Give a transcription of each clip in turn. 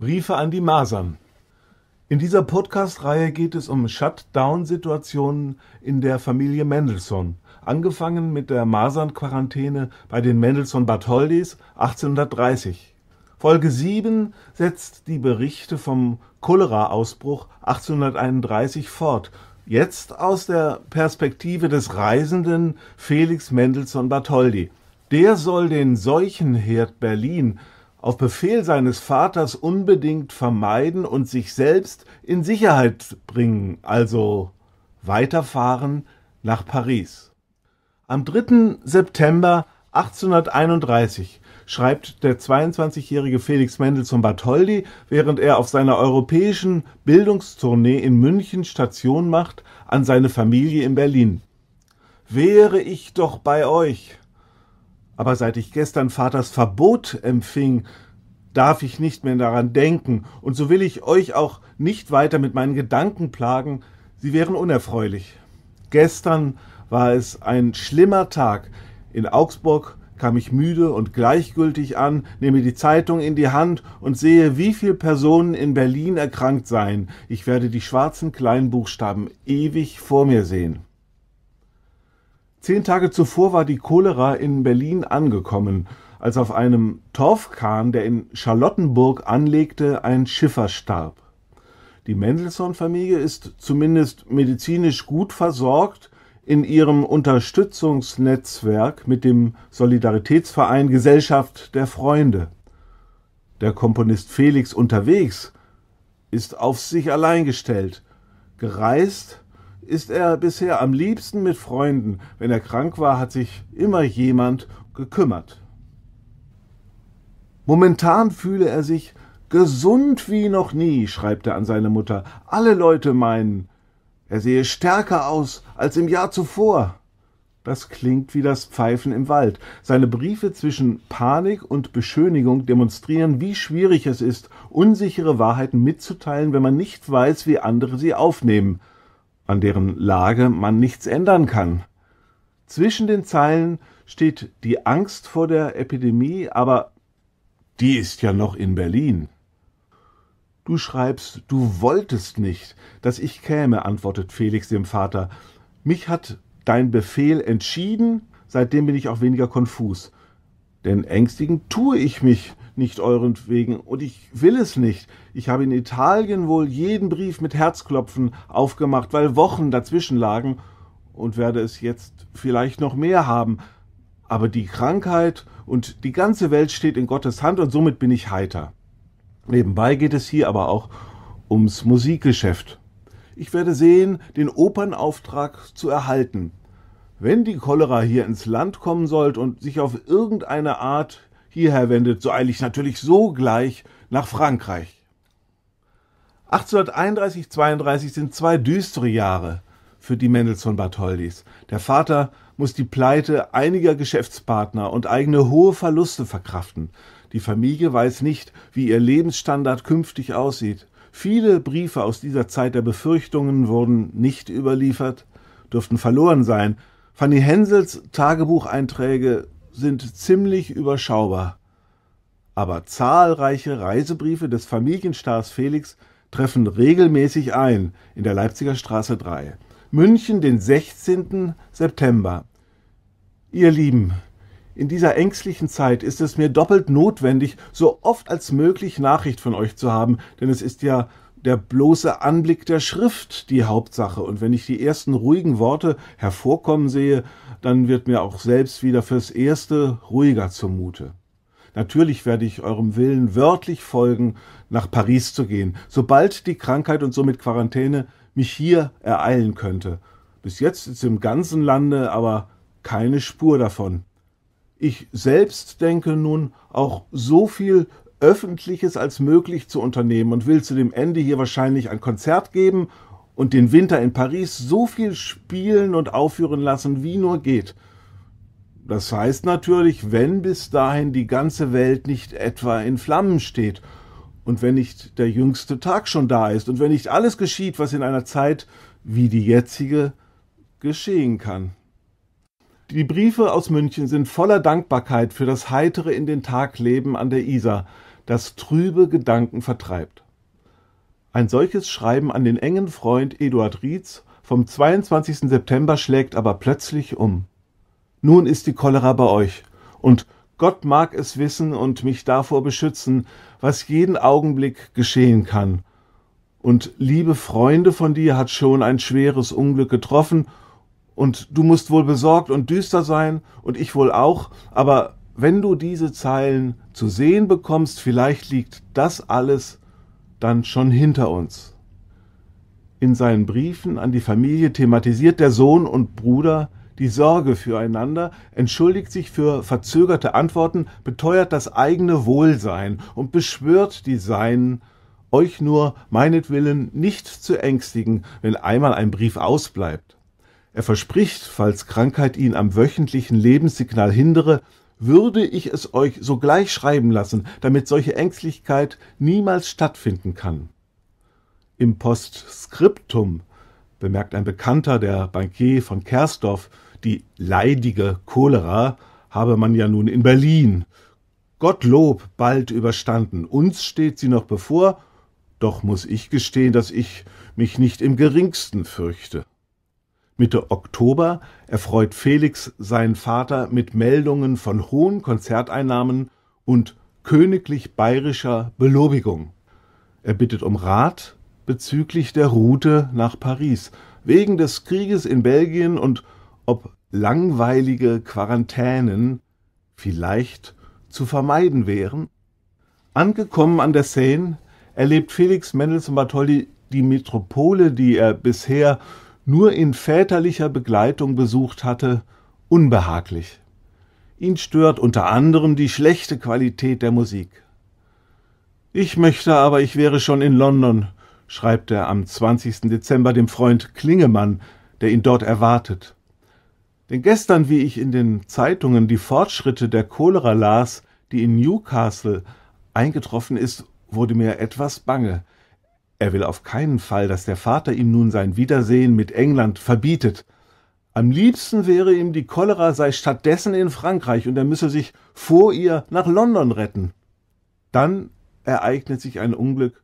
Briefe an die Masern. In dieser Podcast-Reihe geht es um Shutdown-Situationen in der Familie Mendelssohn, angefangen mit der Masernquarantäne bei den mendelssohn bartholdis 1830. Folge 7 setzt die Berichte vom Cholera-Ausbruch 1831 fort, jetzt aus der Perspektive des Reisenden Felix Mendelssohn-Bartholdy. Der soll den Seuchenherd Berlin auf Befehl seines Vaters unbedingt vermeiden und sich selbst in Sicherheit bringen, also weiterfahren nach Paris. Am 3. September 1831 schreibt der 22-jährige Felix Mendelssohn Bartholdy, während er auf seiner europäischen Bildungstournee in München Station macht, an seine Familie in Berlin. Wäre ich doch bei euch, aber seit ich gestern Vaters Verbot empfing, darf ich nicht mehr daran denken, und so will ich euch auch nicht weiter mit meinen Gedanken plagen, sie wären unerfreulich. Gestern war es ein schlimmer Tag. In Augsburg kam ich müde und gleichgültig an, nehme die Zeitung in die Hand und sehe, wie viel Personen in Berlin erkrankt seien. Ich werde die schwarzen kleinen Buchstaben ewig vor mir sehen. Zehn Tage zuvor war die Cholera in Berlin angekommen, als auf einem Torfkahn, der in Charlottenburg anlegte, ein Schiffer starb. Die Mendelssohn-Familie ist zumindest medizinisch gut versorgt in ihrem Unterstützungsnetzwerk mit dem Solidaritätsverein Gesellschaft der Freunde. Der Komponist Felix unterwegs ist auf sich allein gestellt. Gereist ist er bisher am liebsten mit Freunden. Wenn er krank war, hat sich immer jemand gekümmert. Momentan fühle er sich gesund wie noch nie, schreibt er an seine Mutter. Alle Leute meinen, er sehe stärker aus als im Jahr zuvor. Das klingt wie das Pfeifen im Wald. Seine Briefe zwischen Panik und Beschönigung demonstrieren, wie schwierig es ist, unsichere Wahrheiten mitzuteilen, wenn man nicht weiß, wie andere sie aufnehmen an deren Lage man nichts ändern kann. Zwischen den Zeilen steht die Angst vor der Epidemie, aber die ist ja noch in Berlin. Du schreibst, du wolltest nicht, dass ich käme, antwortet Felix dem Vater. Mich hat dein Befehl entschieden, seitdem bin ich auch weniger konfus. Denn ängstigen tue ich mich, nicht eurentwegen, und ich will es nicht. Ich habe in Italien wohl jeden Brief mit Herzklopfen aufgemacht, weil Wochen dazwischen lagen, und werde es jetzt vielleicht noch mehr haben. Aber die Krankheit und die ganze Welt steht in Gottes Hand, und somit bin ich heiter. Nebenbei geht es hier aber auch ums Musikgeschäft. Ich werde sehen, den Opernauftrag zu erhalten. Wenn die Cholera hier ins Land kommen sollte und sich auf irgendeine Art hierher wendet, so eile ich natürlich sogleich nach Frankreich. 1831-32 sind zwei düstere Jahre für die Mendelssohn-Bartholdys. Der Vater muss die Pleite einiger Geschäftspartner und eigene hohe Verluste verkraften. Die Familie weiß nicht, wie ihr Lebensstandard künftig aussieht. Viele Briefe aus dieser Zeit der Befürchtungen wurden nicht überliefert, dürften verloren sein. Fanny Hensels Tagebucheinträge sind ziemlich überschaubar. Aber zahlreiche Reisebriefe des Familienstars Felix treffen regelmäßig ein in der Leipziger Straße 3. München, den 16. September. Ihr Lieben, in dieser ängstlichen Zeit ist es mir doppelt notwendig, so oft als möglich Nachricht von euch zu haben, denn es ist ja der bloße Anblick der Schrift die Hauptsache. Und wenn ich die ersten ruhigen Worte hervorkommen sehe, dann wird mir auch selbst wieder fürs Erste ruhiger zumute. Natürlich werde ich eurem Willen wörtlich folgen, nach Paris zu gehen, sobald die Krankheit und somit Quarantäne mich hier ereilen könnte. Bis jetzt ist im ganzen Lande aber keine Spur davon. Ich selbst denke nun auch so viel Öffentliches als möglich zu unternehmen und will zu dem Ende hier wahrscheinlich ein Konzert geben und den Winter in Paris so viel spielen und aufführen lassen, wie nur geht. Das heißt natürlich, wenn bis dahin die ganze Welt nicht etwa in Flammen steht und wenn nicht der jüngste Tag schon da ist und wenn nicht alles geschieht, was in einer Zeit wie die jetzige geschehen kann. Die Briefe aus München sind voller Dankbarkeit für das heitere in den leben an der Isar das trübe Gedanken vertreibt. Ein solches Schreiben an den engen Freund Eduard Rietz vom 22. September schlägt aber plötzlich um. Nun ist die Cholera bei euch und Gott mag es wissen und mich davor beschützen, was jeden Augenblick geschehen kann. Und liebe Freunde von dir hat schon ein schweres Unglück getroffen, und du musst wohl besorgt und düster sein, und ich wohl auch, aber wenn du diese Zeilen zu sehen bekommst, vielleicht liegt das alles dann schon hinter uns. In seinen Briefen an die Familie thematisiert der Sohn und Bruder die Sorge füreinander, entschuldigt sich für verzögerte Antworten, beteuert das eigene Wohlsein und beschwört die Seinen, euch nur meinetwillen nicht zu ängstigen, wenn einmal ein Brief ausbleibt. Er verspricht, falls Krankheit ihn am wöchentlichen Lebenssignal hindere, würde ich es euch sogleich schreiben lassen, damit solche Ängstlichkeit niemals stattfinden kann. Im Postskriptum bemerkt ein Bekannter, der Bankier von Kersdorf, die leidige Cholera habe man ja nun in Berlin. Gottlob bald überstanden. Uns steht sie noch bevor, doch muss ich gestehen, dass ich mich nicht im geringsten fürchte. Mitte Oktober erfreut Felix seinen Vater mit Meldungen von hohen Konzerteinnahmen und königlich bayerischer Belobigung. Er bittet um Rat bezüglich der Route nach Paris, wegen des Krieges in Belgien und ob langweilige Quarantänen vielleicht zu vermeiden wären. Angekommen an der Seine erlebt Felix Mendelssohn Bartholdy die Metropole, die er bisher nur in väterlicher Begleitung besucht hatte, unbehaglich. Ihn stört unter anderem die schlechte Qualität der Musik. Ich möchte aber, ich wäre schon in London, schreibt er am 20. Dezember dem Freund Klingemann, der ihn dort erwartet. Denn gestern, wie ich in den Zeitungen die Fortschritte der Cholera las, die in Newcastle eingetroffen ist, wurde mir etwas bange. Er will auf keinen Fall, dass der Vater ihm nun sein Wiedersehen mit England verbietet. Am liebsten wäre ihm, die Cholera sei stattdessen in Frankreich und er müsse sich vor ihr nach London retten. Dann ereignet sich ein Unglück,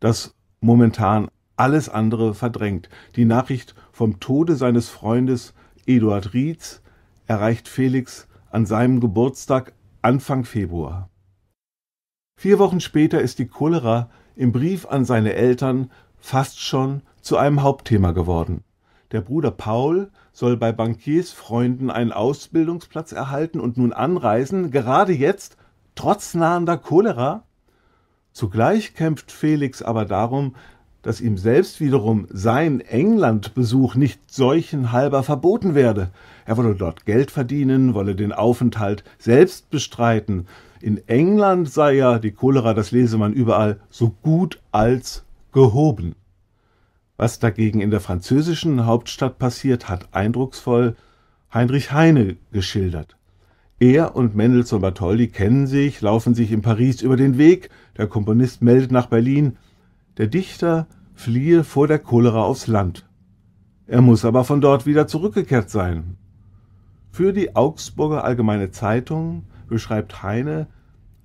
das momentan alles andere verdrängt. Die Nachricht vom Tode seines Freundes Eduard Rietz erreicht Felix an seinem Geburtstag Anfang Februar. Vier Wochen später ist die Cholera im Brief an seine Eltern fast schon zu einem Hauptthema geworden. Der Bruder Paul soll bei Bankiersfreunden einen Ausbildungsplatz erhalten und nun anreisen, gerade jetzt, trotz nahender Cholera? Zugleich kämpft Felix aber darum, dass ihm selbst wiederum sein Englandbesuch nicht seuchenhalber verboten werde. Er wolle dort Geld verdienen, wolle den Aufenthalt selbst bestreiten, in England sei ja die Cholera, das lese man überall, so gut als gehoben. Was dagegen in der französischen Hauptstadt passiert, hat eindrucksvoll Heinrich Heine geschildert. Er und Mendelssohn Bartholdy kennen sich, laufen sich in Paris über den Weg, der Komponist meldet nach Berlin, der Dichter fliehe vor der Cholera aufs Land. Er muss aber von dort wieder zurückgekehrt sein. Für die Augsburger Allgemeine Zeitung beschreibt Heine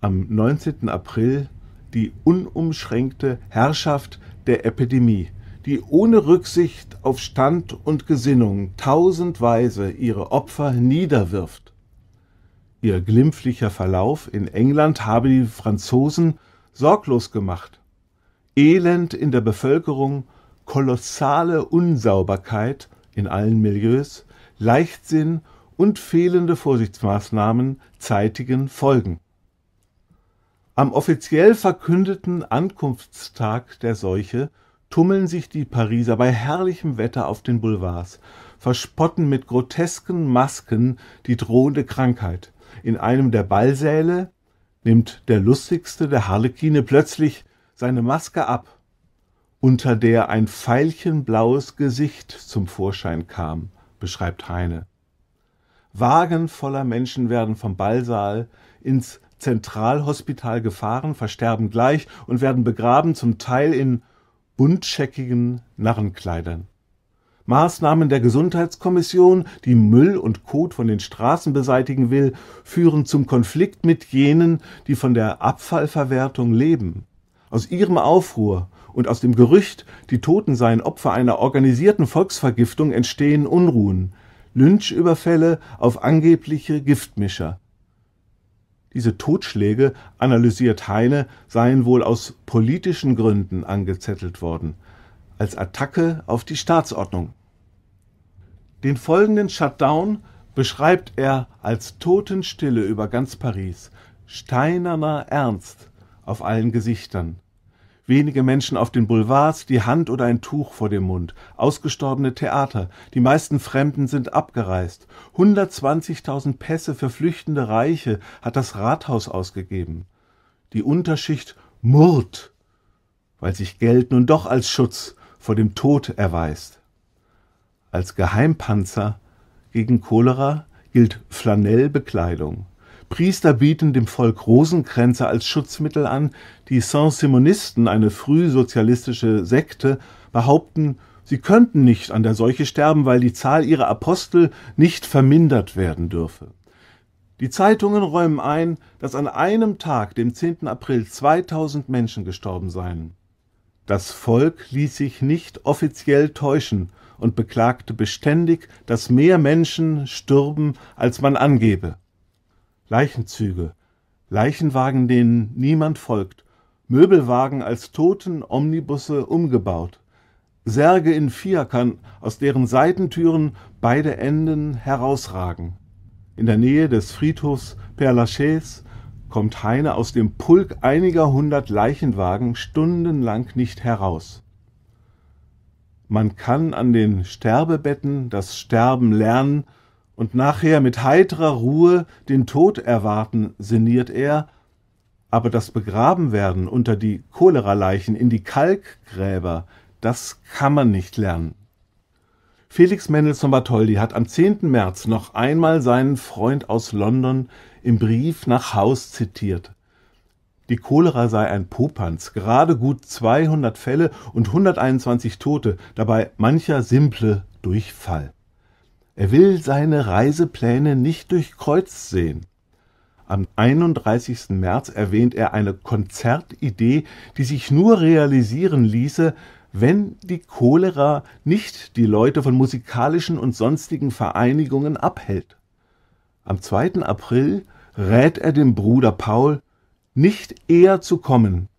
am 19. April die unumschränkte Herrschaft der Epidemie, die ohne Rücksicht auf Stand und Gesinnung tausendweise ihre Opfer niederwirft. Ihr glimpflicher Verlauf in England habe die Franzosen sorglos gemacht. Elend in der Bevölkerung, kolossale Unsauberkeit in allen Milieus, Leichtsinn und fehlende Vorsichtsmaßnahmen zeitigen Folgen. Am offiziell verkündeten Ankunftstag der Seuche tummeln sich die Pariser bei herrlichem Wetter auf den Boulevards, verspotten mit grotesken Masken die drohende Krankheit. In einem der Ballsäle nimmt der lustigste der Harlekine plötzlich seine Maske ab, unter der ein veilchenblaues Gesicht zum Vorschein kam, beschreibt Heine. Wagen voller Menschen werden vom Ballsaal ins Zentralhospital gefahren, versterben gleich und werden begraben, zum Teil in buntscheckigen Narrenkleidern. Maßnahmen der Gesundheitskommission, die Müll und Kot von den Straßen beseitigen will, führen zum Konflikt mit jenen, die von der Abfallverwertung leben. Aus ihrem Aufruhr und aus dem Gerücht, die Toten seien Opfer einer organisierten Volksvergiftung, entstehen Unruhen. Lynchüberfälle auf angebliche Giftmischer. Diese Totschläge, analysiert Heine, seien wohl aus politischen Gründen angezettelt worden, als Attacke auf die Staatsordnung. Den folgenden Shutdown beschreibt er als Totenstille über ganz Paris, steinerner Ernst auf allen Gesichtern wenige Menschen auf den Boulevards, die Hand oder ein Tuch vor dem Mund, ausgestorbene Theater, die meisten Fremden sind abgereist. 120.000 Pässe für flüchtende Reiche hat das Rathaus ausgegeben. Die Unterschicht murrt, weil sich Geld nun doch als Schutz vor dem Tod erweist. Als Geheimpanzer gegen Cholera gilt Flanellbekleidung. Priester bieten dem Volk Rosenkränze als Schutzmittel an. Die Saint-Simonisten, eine frühsozialistische Sekte, behaupten, sie könnten nicht an der Seuche sterben, weil die Zahl ihrer Apostel nicht vermindert werden dürfe. Die Zeitungen räumen ein, dass an einem Tag, dem 10. April, 2000 Menschen gestorben seien. Das Volk ließ sich nicht offiziell täuschen und beklagte beständig, dass mehr Menschen stürben, als man angebe. Leichenzüge, Leichenwagen, denen niemand folgt, Möbelwagen als Totenomnibusse umgebaut, Särge in Fiakern, aus deren Seitentüren beide Enden herausragen. In der Nähe des Friedhofs Père Lachaise kommt Heine aus dem Pulk einiger hundert Leichenwagen stundenlang nicht heraus. Man kann an den Sterbebetten das Sterben lernen, und nachher mit heiterer Ruhe den Tod erwarten, sinniert er, aber das Begrabenwerden unter die Cholera-Leichen in die Kalkgräber, das kann man nicht lernen. Felix Mendelssohn Bartholdy hat am 10. März noch einmal seinen Freund aus London im Brief nach Haus zitiert. Die Cholera sei ein Popanz, gerade gut 200 Fälle und 121 Tote, dabei mancher simple Durchfall. Er will seine Reisepläne nicht durchkreuzt sehen. Am 31. März erwähnt er eine Konzertidee, die sich nur realisieren ließe, wenn die Cholera nicht die Leute von musikalischen und sonstigen Vereinigungen abhält. Am 2. April rät er dem Bruder Paul, nicht eher zu kommen,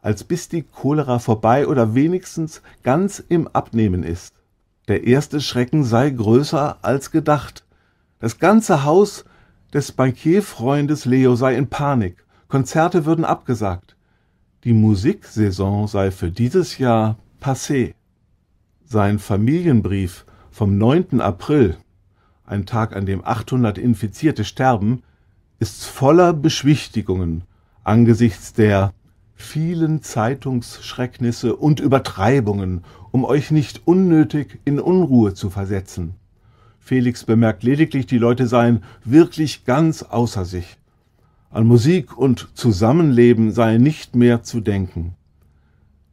als bis die Cholera vorbei oder wenigstens ganz im Abnehmen ist. Der erste Schrecken sei größer als gedacht. Das ganze Haus des Bankierfreundes Leo sei in Panik. Konzerte würden abgesagt. Die Musiksaison sei für dieses Jahr passé. Sein Familienbrief vom 9. April, ein Tag, an dem 800 Infizierte sterben, ist voller Beschwichtigungen angesichts der vielen Zeitungsschrecknisse und Übertreibungen, um euch nicht unnötig in Unruhe zu versetzen. Felix bemerkt lediglich, die Leute seien wirklich ganz außer sich. An Musik und Zusammenleben sei nicht mehr zu denken.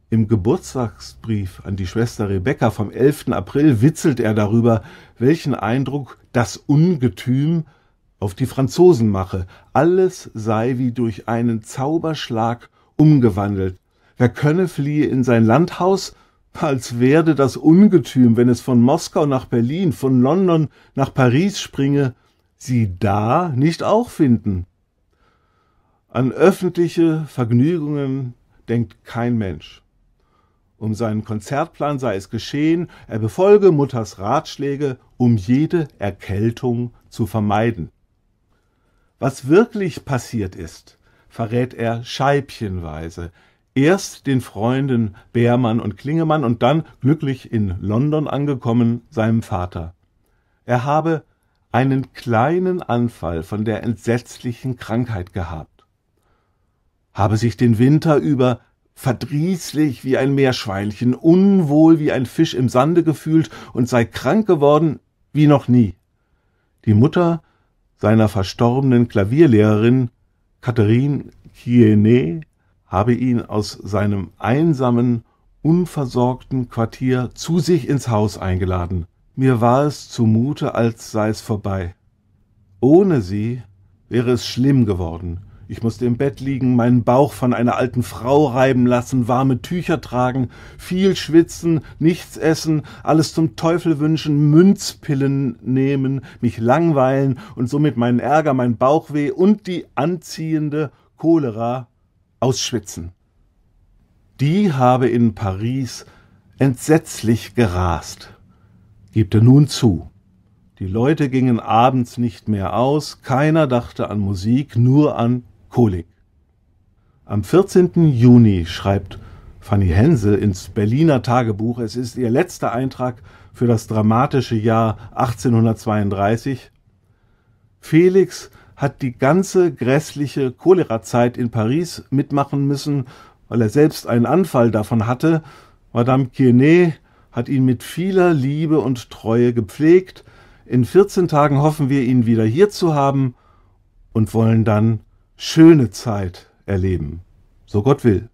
Im Geburtstagsbrief an die Schwester Rebecca vom 11. April witzelt er darüber, welchen Eindruck das Ungetüm auf die Franzosen mache. Alles sei wie durch einen Zauberschlag umgewandelt. Wer könne, fliehe in sein Landhaus, als werde das Ungetüm, wenn es von Moskau nach Berlin, von London nach Paris springe, sie da nicht auch finden. An öffentliche Vergnügungen denkt kein Mensch. Um seinen Konzertplan sei es geschehen, er befolge Mutters Ratschläge, um jede Erkältung zu vermeiden. Was wirklich passiert ist, verrät er scheibchenweise. Erst den Freunden Beermann und Klingemann und dann, glücklich in London angekommen, seinem Vater. Er habe einen kleinen Anfall von der entsetzlichen Krankheit gehabt, habe sich den Winter über verdrießlich wie ein Meerschweinchen, unwohl wie ein Fisch im Sande gefühlt und sei krank geworden wie noch nie. Die Mutter seiner verstorbenen Klavierlehrerin Katharine Quienet habe ihn aus seinem einsamen, unversorgten Quartier zu sich ins Haus eingeladen. Mir war es zumute, als sei es vorbei. Ohne sie wäre es schlimm geworden. Ich musste im Bett liegen, meinen Bauch von einer alten Frau reiben lassen, warme Tücher tragen, viel schwitzen, nichts essen, alles zum Teufel wünschen, Münzpillen nehmen, mich langweilen und somit meinen Ärger, mein Bauchweh und die anziehende Cholera ausschwitzen. Die habe in Paris entsetzlich gerast. Gibt er nun zu. Die Leute gingen abends nicht mehr aus, keiner dachte an Musik, nur an Kolik. Am 14. Juni schreibt Fanny Hense ins Berliner Tagebuch, es ist ihr letzter Eintrag für das dramatische Jahr 1832. Felix hat die ganze grässliche Cholera-Zeit in Paris mitmachen müssen, weil er selbst einen Anfall davon hatte. Madame Quienet hat ihn mit vieler Liebe und Treue gepflegt. In 14 Tagen hoffen wir, ihn wieder hier zu haben und wollen dann schöne Zeit erleben, so Gott will.